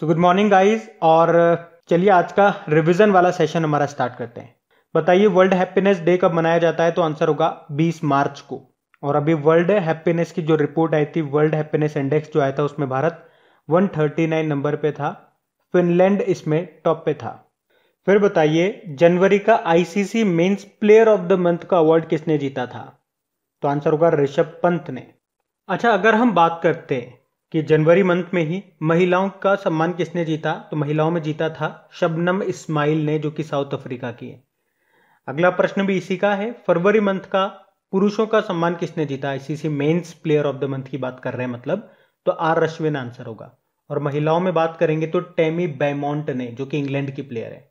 सो good morning guys और uh, चलिए आज का रिवीजन वाला सेशन हमारा स्टार्ट करते हैं बताइए वर्ल्ड हैप्पीनेस डे कब मनाया जाता है तो आंसर होगा 20 मार्च को और अभी वर्ल्ड हैप्पीनेस की जो रिपोर्ट आई थी वर्ल्ड हैप्पीनेस इंडेक्स जो आया था उसमें भारत 139 नंबर पे था फिनलैंड इसमें टॉप पे था फिर बताइए जनवरी का ICC men's player of the month का अवार्ड किसने जीता था तो आंसर होगा ऋषभ पंत ने अच्छा अगर हम बात करते हैं कि जनवरी मंथ में ही महिलाओं का सम्मान किसने जीता तो महिलाओं में जीता था शबनम इस्माइल ने जो कि साउथ अफ्रीका की है अगला प्रश्न भी इसी का है फरवरी मंथ का पुरुषों का सम्मान किसने जीता से men's player of the month की बात कर रहे हैं मतलब तो आर अश्विन आंसर होगा और महिलाओं में बात करेंगे तो टेमी बेमोंट ने जो कि इंग्लैंड की प्लेयर है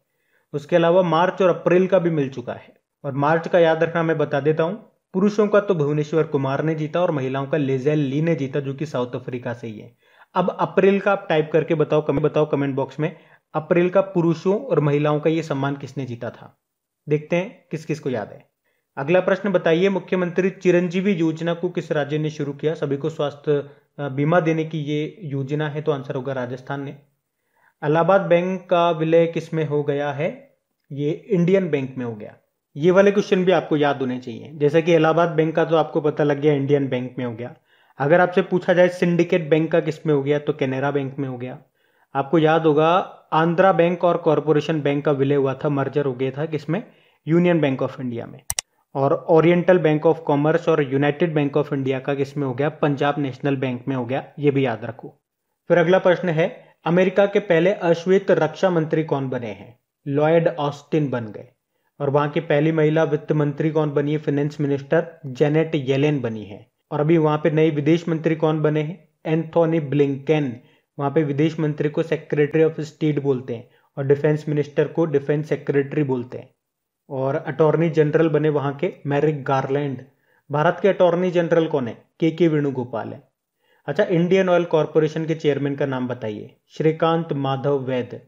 उसके अलावा मार्च और अप्रैल का भी मिल चुका है और मार्च का याद रखना मैं बता देता हूं पुरुषों का तो भुवनेश्वर कुमार ने जीता और महिलाओं का लेजेल ली ने जीता जो कि साउथ अफ्रीका से ही है अब अप्रैल का आप टाइप करके बताओ कमें बताओ कमेंट बॉक्स में अप्रैल का पुरुषों और महिलाओं का ये सम्मान किसने जीता था देखते हैं किस किस को याद है अगला प्रश्न बताइए मुख्यमंत्री चिरंजीवी योजना को किस राज्य ने शुरू किया सभी को स्वास्थ्य बीमा देने की ये योजना है तो आंसर होगा राजस्थान ने इलाहाबाद बैंक का विलय किसमें हो गया है ये इंडियन बैंक में हो गया ये वाले क्वेश्चन भी आपको याद होने चाहिए जैसे कि इलाहाबाद बैंक का तो आपको पता लग गया इंडियन बैंक में हो गया अगर आपसे पूछा जाए सिंडिकेट बैंक का किस में हो गया तो कैनरा बैंक में हो गया आपको याद होगा आंध्रा बैंक और कॉरपोरेशन बैंक का विलय हुआ था मर्जर हो गया था किसमें यूनियन बैंक ऑफ इंडिया में और ओरिएंटल बैंक ऑफ कॉमर्स और यूनाइटेड बैंक ऑफ इंडिया का किसमें हो गया पंजाब नेशनल बैंक में हो गया ये भी याद रखो फिर अगला प्रश्न है अमेरिका के पहले अश्वेत रक्षा मंत्री कौन बने हैं लॉयड ऑस्टिन बन गए और वहां की पहली महिला वित्त मंत्री कौन बनी है फाइनेंस मिनिस्टर जेनेट येलेन बनी है और अभी वहां पे नए विदेश मंत्री कौन बने हैं एंथोनी ब्लिंकन वहां पे विदेश मंत्री को सेक्रेटरी ऑफ स्टेट बोलते हैं और डिफेंस मिनिस्टर को डिफेंस सेक्रेटरी बोलते हैं और अटॉर्नी जनरल बने वहां के मैरिक गार्लैंड भारत के अटॉर्नी जनरल कौन है के के वेणुगोपाल है अच्छा इंडियन ऑयल कॉरपोरेशन के चेयरमैन का नाम बताइए श्रीकांत माधव वैद्य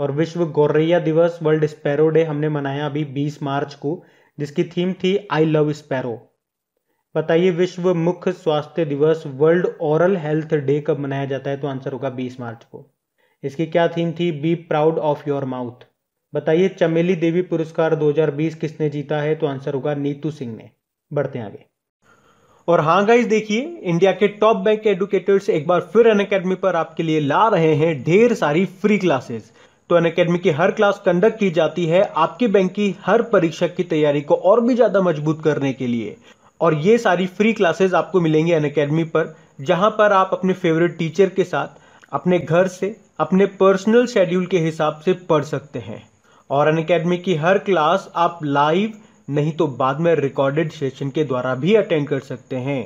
और विश्व गौरैया दिवस वर्ल्ड स्पैरो डे हमने मनाया अभी 20 मार्च को जिसकी थीम थी आई लव स्पैरो बताइए विश्व मुख्य स्वास्थ्य दिवस वर्ल्ड ओरल हेल्थ डे कब मनाया जाता है तो आंसर होगा 20 मार्च को इसकी क्या थीम थी be proud of your mouth बताइए चमेली देवी पुरस्कार 2020 किसने जीता है तो आंसर होगा नीतू सिंह ने बढ़ते आगे और हाँ गाइज देखिए इंडिया के टॉप बैंक एडुकेटर्स एक बार फिर अन पर आपके लिए ला रहे हैं ढेर सारी फ्री क्लासेस तो अन अकेडमी की हर क्लास कंडक्ट की जाती है आपके बैंक की हर परीक्षा की तैयारी को और भी ज़्यादा मजबूत करने के लिए और ये सारी फ्री क्लासेस आपको मिलेंगी अन अकेडमी पर जहां पर आप अपने फेवरेट टीचर के साथ अपने घर से अपने पर्सनल शेड्यूल के हिसाब से पढ़ सकते हैं और अन अकेडमी की हर क्लास आप लाइव नहीं तो बाद में रिकॉर्डेड सेशन के द्वारा भी अटेंड कर सकते हैं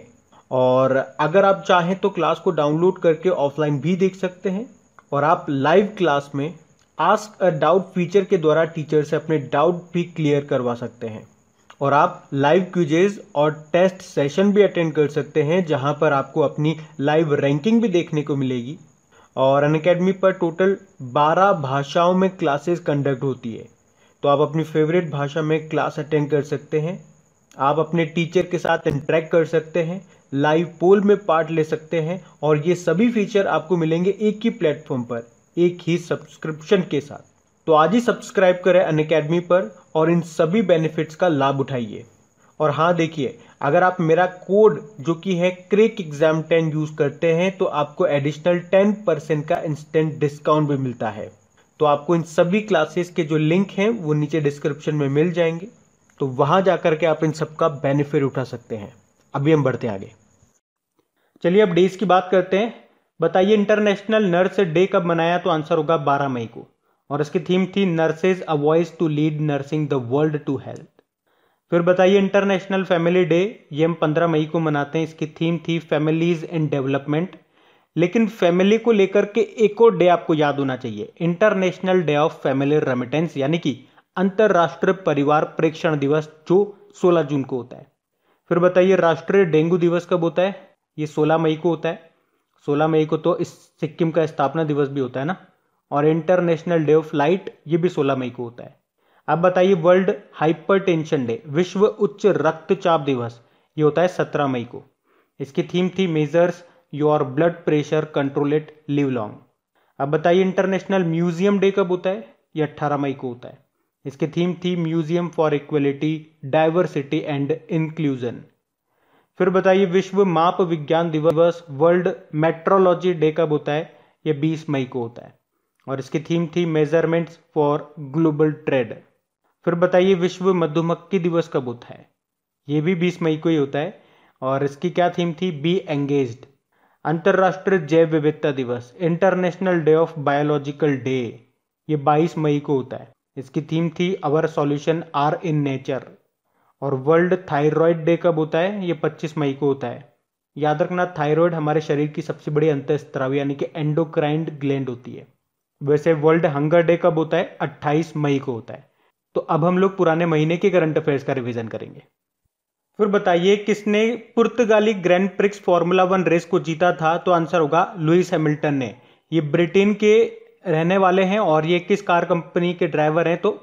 और अगर आप चाहें तो क्लास को डाउनलोड करके ऑफलाइन भी देख सकते हैं और आप लाइव क्लास में आस्क अ डाउट फीचर के द्वारा टीचर से अपने डाउट भी क्लियर करवा सकते हैं और आप लाइव क्यूजेज और टेस्ट सेशन भी अटेंड कर सकते हैं जहां पर आपको अपनी लाइव रैंकिंग भी देखने को मिलेगी और अन अकेडमी पर टोटल 12 भाषाओं में क्लासेस कंडक्ट होती है तो आप अपनी फेवरेट भाषा में क्लास अटेंड कर सकते हैं आप अपने टीचर के साथ इंटरेक्ट कर सकते हैं लाइव पोल में पार्ट ले सकते हैं और ये सभी फीचर आपको मिलेंगे एक ही प्लेटफॉर्म पर एक ही सब्सक्रिप्शन के साथ तो आज ही सब्सक्राइब करें अन अकेडमी पर और इन सभी बेनिफिट्स का लाभ उठाइए और हाँ देखिए अगर आप मेरा कोड जो कि है क्रिक एग्जाम टेन यूज़ करते हैं तो आपको एडिशनल टेन परसेंट का इंस्टेंट डिस्काउंट भी मिलता है तो आपको इन सभी क्लासेस के जो लिंक हैं वो नीचे डिस्क्रिप्शन में मिल जाएंगे तो वहां जाकर के आप इन सबका बेनिफिट उठा सकते हैं अभी हम बढ़ते हैं आगे चलिए अब डेज की बात करते हैं बताइए इंटरनेशनल नर्स डे कब मनाया तो आंसर होगा बारह मई को और इसकी थीम थी nurses a voice to lead nursing the world to health फिर बताइए इंटरनेशनल फैमिली डे ये हम पंद्रह मई को मनाते हैं इसकी थीम थी फैमिलीज इन डेवलपमेंट लेकिन फैमिली को लेकर के एक और डे आपको याद होना चाहिए international day of family remittance यानी कि अंतर्राष्ट्रीय परिवार प्रेक्षण दिवस जो 16 जून को होता है फिर बताइए राष्ट्रीय डेंगू दिवस कब होता है ये 16 मई को होता है सोलह मई को तो इस सिक्किम का स्थापना दिवस भी होता है ना और इंटरनेशनल डे ऑफ लाइट ये भी सोलह मई को होता है अब बताइए वर्ल्ड हाइपरटेंशन डे विश्व उच्च रक्तचाप दिवस ये होता है सत्रह मई को इसकी थीम थी measures your blood pressure control it live long अब बताइए इंटरनेशनल म्यूजियम डे कब होता है ये अट्ठारह मई को होता है इसकी थीम थी museum for equality diversity and inclusion फिर बताइए विश्व माप विज्ञान दिवस वर्ल्ड मेट्रोलॉजी डे कब होता है ये 20 मई को होता है और इसकी थीम थी मेजरमेंट्स फॉर ग्लोबल ट्रेड फिर बताइए विश्व मधुमक्खी दिवस कब होता है ये भी 20 मई को ही होता है और इसकी क्या थीम थी बी एंगेज अंतर्राष्ट्रीय जैव विविधता दिवस international day of biological day ये 22 मई को होता है इसकी थीम थी our solution are in nature और वर्ल्ड थायराइड डे कब होता है ये 25 मई को होता है याद रखना थायराइड हमारे शरीर की सबसे बड़ी अंतस्त्राव यानी कि एंडोक्राइंड ग्लैंड होती है वैसे वर्ल्ड हंगर डे कब होता है 28 मई को होता है तो अब हम लोग पुराने महीने के करंट अफेयर्स का रिविजन करेंगे फिर बताइए किसने पुर्तगाली grand prix formula one race को जीता था तो आंसर होगा लुइस हैमिल्टन ने ये ब्रिटेन के रहने वाले हैं और ये किस कार कंपनी के ड्राइवर हैं तो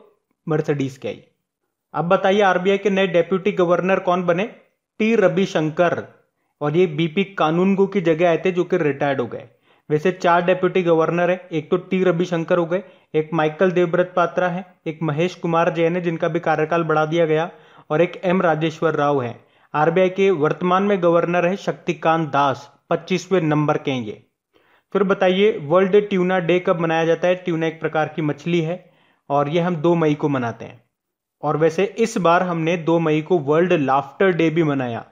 मर्सिडीज के आई अब बताइए आरबीआई के नए डेप्यूटी गवर्नर कौन बने टी रविशंकर और ये बीपी कानूनगो की जगह आए थे जो कि रिटायर्ड हो गए वैसे चार डेप्यूटी गवर्नर है एक तो टी रविशंकर हो गए एक माइकल देवव्रत पात्रा है एक महेश कुमार जैन है जिनका भी कार्यकाल बढ़ा दिया गया और एक एम राजेश्वर राव है आरबीआई के वर्तमान में गवर्नर है शक्तिकांत दास पच्चीसवें नंबर के हैं ये फिर बताइए वर्ल्ड ट्यूना डे कब मनाया जाता है ट्यूना एक प्रकार की मछली है और ये हम दो मई को मनाते हैं और वैसे इस बार हमने 2 मई को वर्ल्ड लाफ्टर डे भी मनाया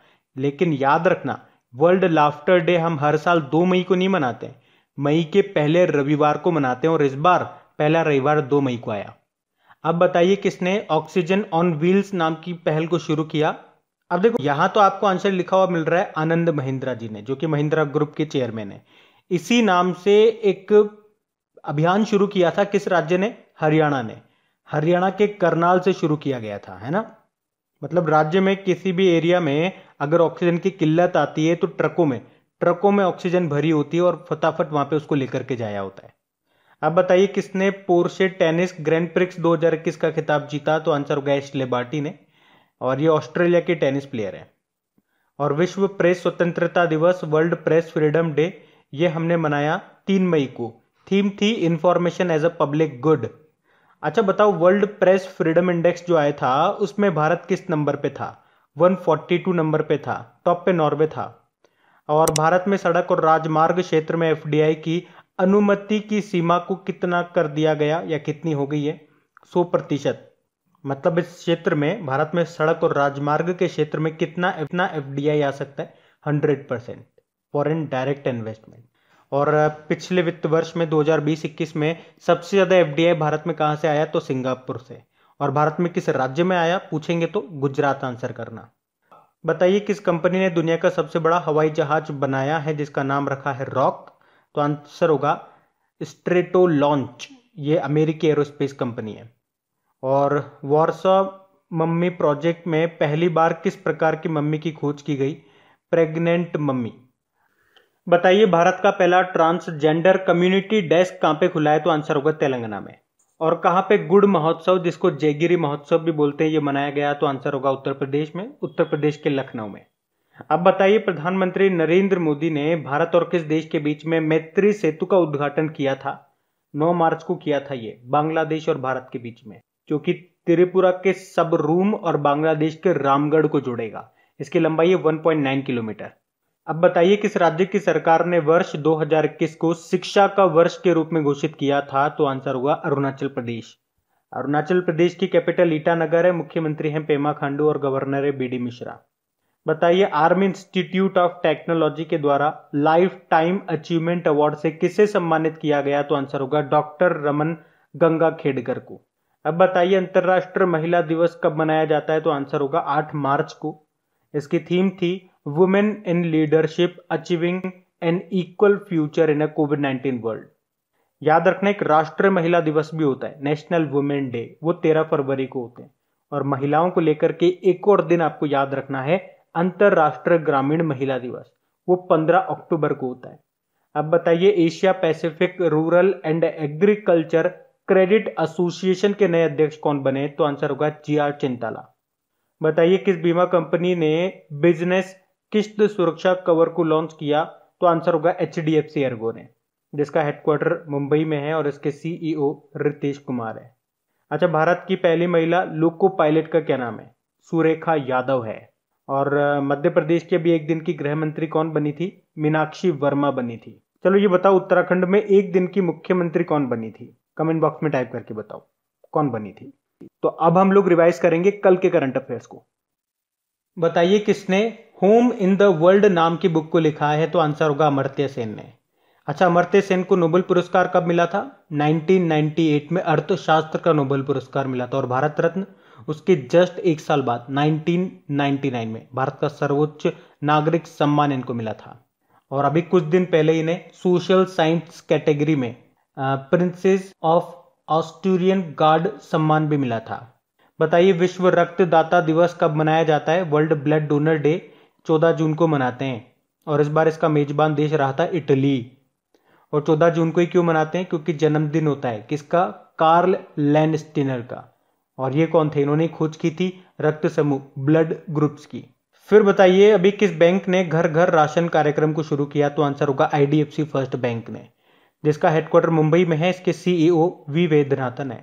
लेकिन याद रखना वर्ल्ड लाफ्टर डे हम हर साल 2 मई को नहीं मनाते मई के पहले रविवार को मनाते हैं और इस बार पहला रविवार 2 मई को आया अब बताइए किसने ऑक्सीजन ऑन व्हील्स नाम की पहल को शुरू किया अब देखो यहां तो आपको आंसर लिखा हुआ मिल रहा है आनंद महिंद्रा जी ने जो कि महिंद्रा ग्रुप के चेयरमैन है इसी नाम से एक अभियान शुरू किया था किस राज्य ने हरियाणा ने हरियाणा के करनाल से शुरू किया गया था है ना मतलब राज्य में किसी भी एरिया में अगर ऑक्सीजन की किल्लत आती है तो ट्रकों में ट्रकों में ऑक्सीजन भरी होती है और फटाफट वहां पे उसको लेकर के जाया होता है अब बताइए किसने पोर्शे टेनिस ग्रैंड प्रिक्स 2021 का खिताब जीता तो आंसर होगा एशले लेबार्टी ने और ये ऑस्ट्रेलिया के टेनिस प्लेयर हैं और विश्व प्रेस स्वतंत्रता दिवस वर्ल्ड प्रेस फ्रीडम डे ये हमने मनाया तीन मई को थीम थी information as a public good अच्छा बताओ वर्ल्ड प्रेस फ्रीडम इंडेक्स जो आया था उसमें भारत किस नंबर पे था 142 नंबर पे था टॉप पे नॉर्वे था और भारत में सड़क और राजमार्ग क्षेत्र में आई की अनुमति की सीमा को कितना कर दिया गया या कितनी हो गई है सौ प्रतिशत मतलब इस क्षेत्र में भारत में सड़क और राजमार्ग के क्षेत्र में कितना इतना एफ आ सकता है hundred percent foreign direct investment और पिछले वित्त वर्ष में 2020-21 में सबसे ज़्यादा एफ भारत में कहाँ से आया तो सिंगापुर से और भारत में किस राज्य में आया पूछेंगे तो गुजरात आंसर करना बताइए किस कंपनी ने दुनिया का सबसे बड़ा हवाई जहाज बनाया है जिसका नाम रखा है रॉक तो आंसर होगा स्ट्रेटो लॉन्च ये अमेरिकी एरोस्पेस कंपनी है और वॉर्सा मम्मी प्रोजेक्ट में पहली बार किस प्रकार की मम्मी की खोज की गई प्रेग्नेंट मम्मी बताइए भारत का पहला ट्रांसजेंडर कम्युनिटी डेस्क कहाँ पे खुला है तो आंसर होगा तेलंगाना में और कहाँ पे गुड़ महोत्सव जिसको जयगिरी महोत्सव भी बोलते हैं ये मनाया गया तो आंसर होगा उत्तर प्रदेश में उत्तर प्रदेश के लखनऊ में अब बताइए प्रधानमंत्री नरेंद्र मोदी ने भारत और किस देश के बीच में मैत्री सेतु का उद्घाटन किया था 9 मार्च को किया था ये बांग्लादेश और भारत के बीच में जो कि त्रिपुरा के सब रूम और बांग्लादेश के रामगढ़ को जोड़ेगा इसकी लंबाई है 1.9 किलोमीटर अब बताइए किस राज्य की सरकार ने वर्ष 2021 को शिक्षा का वर्ष के रूप में घोषित किया था तो आंसर होगा अरुणाचल प्रदेश अरुणाचल प्रदेश की कैपिटल ईटानगर है मुख्यमंत्री हैं पेमा खांडू और गवर्नर है बी डी मिश्रा बताइए आर्मी इंस्टीट्यूट ऑफ टेक्नोलॉजी के द्वारा लाइफ टाइम अचीवमेंट अवार्ड से किसे सम्मानित किया गया तो आंसर होगा डॉक्टर रमन गंगा खेडकर को अब बताइए अंतर्राष्ट्रीय महिला दिवस कब मनाया जाता है तो आंसर होगा 8 मार्च को इसकी थीम थी women in leadership achieving an equal future in a COVID nineteen world याद रखना एक राष्ट्रीय महिला दिवस भी होता है नेशनल वुमेन डे वो तेरह फरवरी को होते हैं और महिलाओं को लेकर के एक और दिन आपको याद रखना है अंतर्राष्ट्रीय ग्रामीण महिला दिवस वो पंद्रह अक्टूबर को होता है अब बताइए Asia Pacific rural and agriculture credit association के नए अध्यक्ष कौन बने तो आंसर होगा जी आर चिंताला बताइए किस बीमा कंपनी ने बिजनेस किस्त सुरक्षा कवर को लॉन्च किया तो आंसर होगा H D F C ERGO ने जिसका हेडक्वार्टर मुंबई में है और इसके सीईओ e रितेश कुमार है अच्छा भारत की पहली महिला लोको पायलट का क्या नाम है सुरेखा यादव है और मध्य प्रदेश के भी एक दिन की गृह मंत्री कौन बनी थी मीनाक्षी वर्मा बनी थी चलो ये बताओ उत्तराखंड में एक दिन की मुख्यमंत्री कौन बनी थी कमेंट बॉक्स में टाइप करके बताओ कौन बनी थी तो अब हम लोग रिवाइज करेंगे कल के करंट अफेयर्स को बताइए किसने होम इन द वर्ल्ड नाम की बुक को लिखा है तो आंसर होगा अमर्त्य सेन ने अच्छा अमर्त्य सेन को नोबेल पुरस्कार कब मिला था 1998 में अर्थशास्त्र का नोबेल पुरस्कार मिला था और भारत रत्न उसके जस्ट एक साल बाद 1999 में भारत का सर्वोच्च नागरिक सम्मान इनको मिला था और अभी कुछ दिन पहले इन्हें सोशल साइंस कैटेगरी में प्रिंसेस ऑफ ऑस्ट्रेलियन गार्ड सम्मान भी मिला था बताइए विश्व रक्तदाता दिवस कब मनाया जाता है वर्ल्ड ब्लड डोनर डे चौदह जून को मनाते हैं और इस बार इसका मेज़बान देश रहा था इटली और चौदह जून को ही क्यों मनाते हैं क्योंकि जन्मदिन होता है किसका कार्ल लैंडस्टिनर का और ये कौन थे इन्होंने खोज की थी रक्त समूह ब्लड ग्रुप्स की फिर बताइए अभी किस बैंक ने घर घर राशन कार्यक्रम को शुरू किया तो आंसर होगा आईडीएफसी फर्स्ट बैंक ने जिसका हेडक्वार्टर मुंबई में है इसके सीईओ e वी वेदनाथन है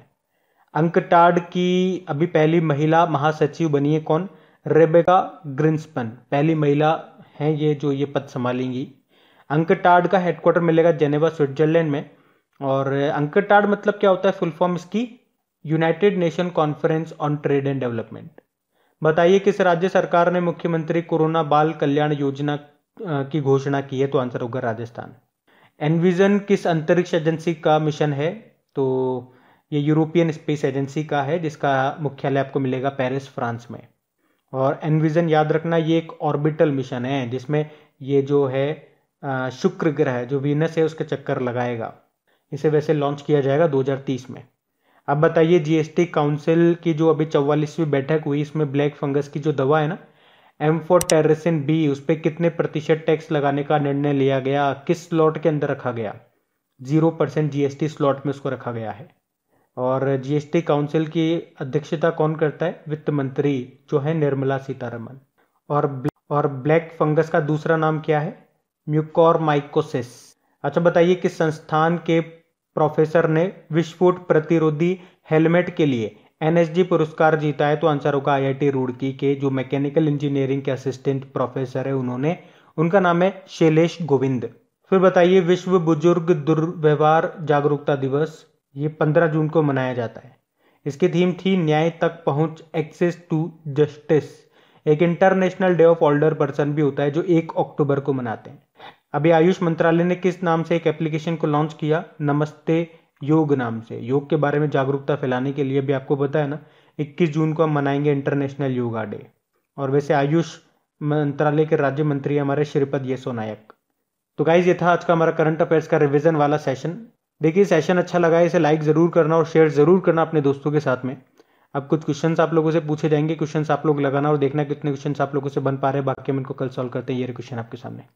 अंकटाड की अभी पहली महिला महासचिव बनी है कौन रेबेका ग्रिंसपन पहली महिला हैं ये जो ये पद संभालेंगी अंकटाड का हेडक्वार्टर मिलेगा जेनेवा स्विट्जरलैंड में और अंकटाड मतलब क्या होता है फुल फॉर्म इसकी United Nation conference on trade and development बताइए किस राज्य सरकार ने मुख्यमंत्री कोरोना बाल कल्याण योजना की घोषणा की है तो आंसर होगा राजस्थान एनविजन किस अंतरिक्ष एजेंसी का मिशन है तो ये यूरोपियन स्पेस एजेंसी का है जिसका मुख्यालय आपको मिलेगा पेरिस फ्रांस में और एनविजन याद रखना ये एक ऑर्बिटल मिशन है जिसमें ये जो है शुक्र ग्रह जो वीनस है उसके चक्कर लगाएगा इसे वैसे लॉन्च किया जाएगा 2030 में अब बताइए जीएसटी काउंसिल की जो अभी चौवालीसवीं बैठक हुई इसमें ब्लैक फंगस की जो दवा है ना एम फोर टेरिसिन बी उस पर कितने प्रतिशत टैक्स लगाने का निर्णय लिया गया किस स्लॉट के अंदर रखा गया जीरो परसेंट जीएसटी स्लॉट में उसको रखा गया है और जीएसटी काउंसिल की अध्यक्षता कौन करता है वित्त मंत्री जो है निर्मला सीतारमन और और ब्लैक फंगस का दूसरा नाम क्या है म्यूकोर माइकोसिस अच्छा बताइए किस संस्थान के प्रोफेसर ने विस्फोट प्रतिरोधी हेलमेट के लिए एनएसजी पुरस्कार जीता है तो आंसर होगा आईआईटी रुड़की के जो मैकेनिकल इंजीनियरिंग के असिस्टेंट प्रोफेसर है उन्होंने उनका नाम है शैलेश गोविंद फिर बताइए विश्व बुजुर्ग दुर्व्यवहार जागरूकता दिवस ये पंद्रह जून को मनाया जाता है इसकी थीम थी न्याय तक पहुंच एक्सेस टू जस्टिस एक international day of older person भी होता है जो एक अक्टूबर को मनाते हैं अभी आयुष मंत्रालय ने किस नाम से एक एप्लीकेशन को लॉन्च किया नमस्ते योग नाम से योग के बारे में जागरूकता फैलाने के लिए भी आपको पता है ना 21 जून को हम मनाएंगे इंटरनेशनल योगा डे और वैसे आयुष मंत्रालय के राज्य मंत्री हमारे श्रीपद येसो नायक तो गाइज ये था आज का हमारा करंट अफेयर्स का रिविजन वाला सेशन देखिए सेशन अच्छा लगा है इसे लाइक ज़रूर करना और शेयर ज़रूर करना अपने दोस्तों के साथ में अब कुछ क्वेश्चंस आप लोगों से पूछे जाएंगे क्वेश्चंस आप लोग लगाना और देखना कितने क्वेश्चंस आप लोगों से बन पा रहे हैं बाकी हम इनको कल सॉल्व करते हैं ये क्वेश्चन आपके सामने